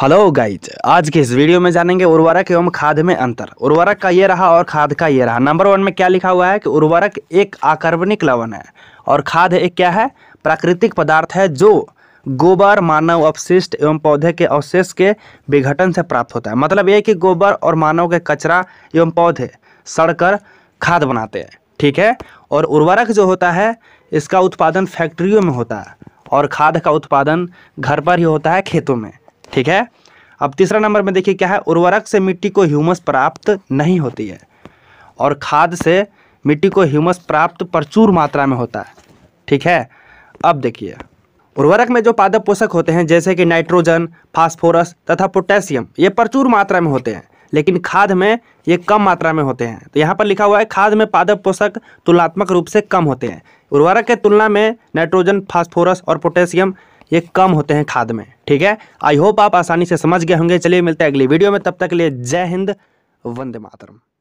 hello guys आज के इस वीडियो में जानेंगे उर्वरक एवं खाद में अंतर उर्वरक का ये रहा और खाद का ये रहा नंबर वन में क्या लिखा हुआ है कि उर्वरक एक आकर्बनिक लवण है और खाद एक क्या है प्राकृतिक पदार्थ है जो गोबर मानव अपशिष्ट एवं पौधे के अवशेष के विघटन से प्राप्त होता है मतलब ये कि गोबर और मानव के कचरा एवं पौधे सड़कर खाद बनाते हैं ठीक है और उर्वरक जो होता है इसका उत्पादन फैक्ट्रियों में होता है और खाद का उत्पादन घर पर ही होता है खेतों में ठीक है अब तीसरा नंबर में देखिए क्या है उर्वरक से मिट्टी को ह्यूमस प्राप्त नहीं होती है और खाद से मिट्टी को ह्यूमस प्राप्त प्रचुर मात्रा में होता है ठीक है अब देखिए उर्वरक में जो पादप पोषक होते हैं जैसे कि नाइट्रोजन फास्फोरस तथा पोटेशियम ये प्रचुर मात्रा में होते हैं लेकिन खाद में ये कम मात्रा में होते हैं तो यहाँ पर लिखा हुआ है खाद में पादप पोषक तुलनात्मक रूप से कम होते हैं उर्वरक के तुलना में नाइट्रोजन फास्फोरस और पोटेशियम ये कम होते हैं खाद में ठीक है आई होप आप आसानी से समझ गए होंगे चलिए मिलते हैं अगली वीडियो में तब तक के लिए जय हिंद वंदे मातरम